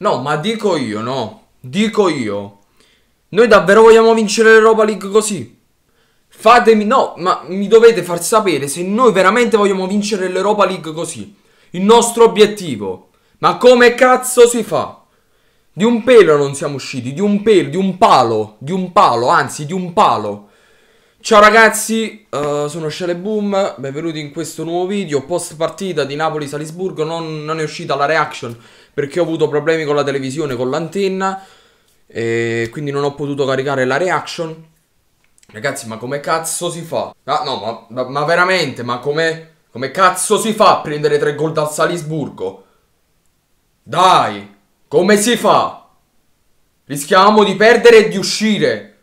No, ma dico io, no. Dico io. Noi davvero vogliamo vincere l'Europa League così? Fatemi, no, ma mi dovete far sapere se noi veramente vogliamo vincere l'Europa League così. Il nostro obiettivo. Ma come cazzo si fa? Di un pelo non siamo usciti, di un pelo, di un palo, di un palo, anzi di un palo. Ciao ragazzi, uh, sono Sceleboom, benvenuti in questo nuovo video post partita di Napoli-Salisburgo, non, non è uscita la reaction perché ho avuto problemi con la televisione, con l'antenna, e quindi non ho potuto caricare la reaction. Ragazzi, ma come cazzo si fa? Ah, no, ma, ma veramente, ma come, come cazzo si fa a prendere tre gol dal Salisburgo? Dai, come si fa? Rischiamo di perdere e di uscire.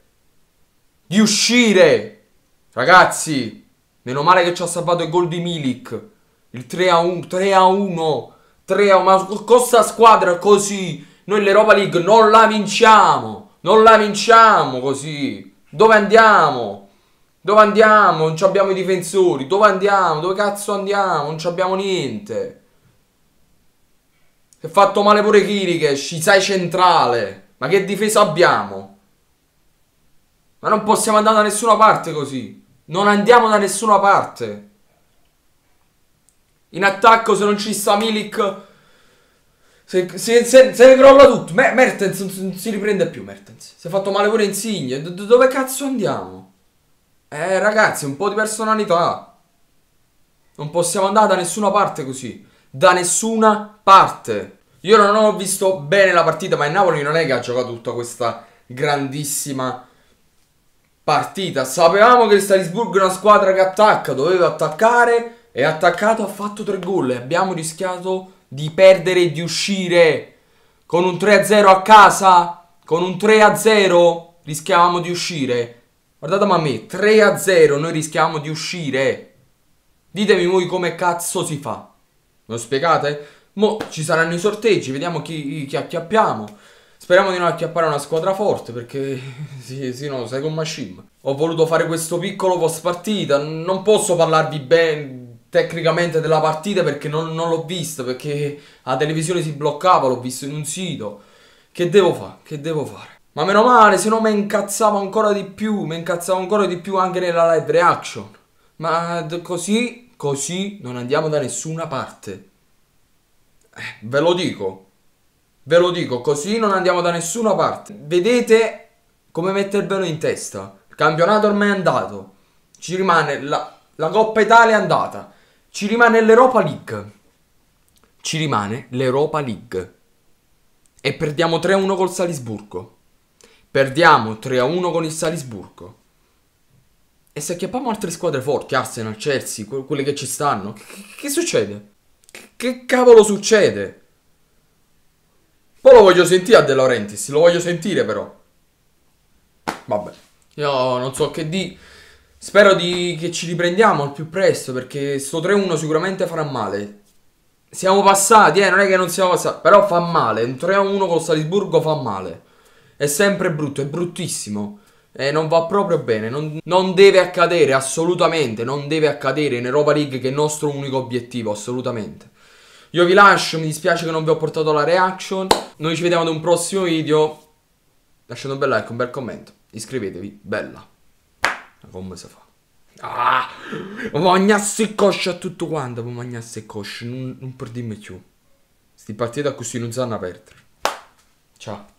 Di uscire. Ragazzi, meno male che ci ha salvato il gol di Milik. Il 3 a 1. 3 a 1. 3 ma con questa squadra così noi l'Europa League non la vinciamo, non la vinciamo così. Dove andiamo? Dove andiamo? Non abbiamo i difensori. Dove andiamo? Dove cazzo andiamo? Non abbiamo niente. Si è fatto male pure Kirikesh, sai centrale. Ma che difesa abbiamo? Ma non possiamo andare da nessuna parte così. Non andiamo da nessuna parte. In attacco se non ci sta Milik... Se, se, se, se ne crolla tutto. Mertens non si riprende più, Mertens. Si è fatto male pure Insigne. D dove cazzo andiamo? Eh, ragazzi, un po' di personalità. Non possiamo andare da nessuna parte così. Da nessuna parte. Io non ho visto bene la partita, ma il Napoli non è che ha giocato tutta questa grandissima partita. Sapevamo che il Salisburgo è una squadra che attacca, doveva attaccare, è attaccato, ha fatto tre gol e abbiamo rischiato di perdere e di uscire. Con un 3-0 a casa, con un 3-0 rischiavamo di uscire. Guardate ma a me, 3-0 noi rischiamo di uscire. Ditemi voi come cazzo si fa. Me lo spiegate? Mo ci saranno i sorteggi, vediamo chi, chi acchiappiamo. Speriamo di non acchiappare una squadra forte perché sì, sì no, sei con Machine. Ho voluto fare questo piccolo post partita, non posso parlarvi bene tecnicamente della partita perché non, non l'ho visto, perché la televisione si bloccava, l'ho visto in un sito. Che devo fare? Che devo fare? Ma meno male, se no mi incazzavo ancora di più, mi incazzavo ancora di più anche nella live reaction. Ma così, così non andiamo da nessuna parte. Eh, ve lo dico. Ve lo dico, così non andiamo da nessuna parte. Vedete come mettervelo in testa. Il campionato ormai è andato. Ci rimane la, la Coppa Italia è andata. Ci rimane l'Europa League. Ci rimane l'Europa League. E perdiamo 3-1 col Salisburgo. Perdiamo 3-1 con il Salisburgo. E se acchiappiamo altre squadre forti, Arsenal, Chelsea, que- quelle che ci stanno, che, che succede? Che, che cavolo succede? Poi lo voglio sentire a De Laurentiis, lo voglio sentire però. Vabbè, io non so che di... Spero di... che ci riprendiamo al più presto perché sto 3-1 sicuramente farà male. Siamo passati, eh, non è che non siamo passati, però fa male. Un 3-1 con Salisburgo fa male. È sempre brutto, è bruttissimo. Eh, non va proprio bene, non, non, deve accadere, assolutamente, non deve accadere in Europa League che è il nostro unico obiettivo, assolutamente. Io vi lascio, mi dispiace che non vi ho portato la reaction, noi ci vediamo ad un prossimo video, lasciate un bel like, un bel commento, iscrivetevi, bella come si fa? Ah, magnasse il coscia a tutto quanto, ma il coscia, non, non perdiamo più. Sti partita così non sanno perdere. Ciao.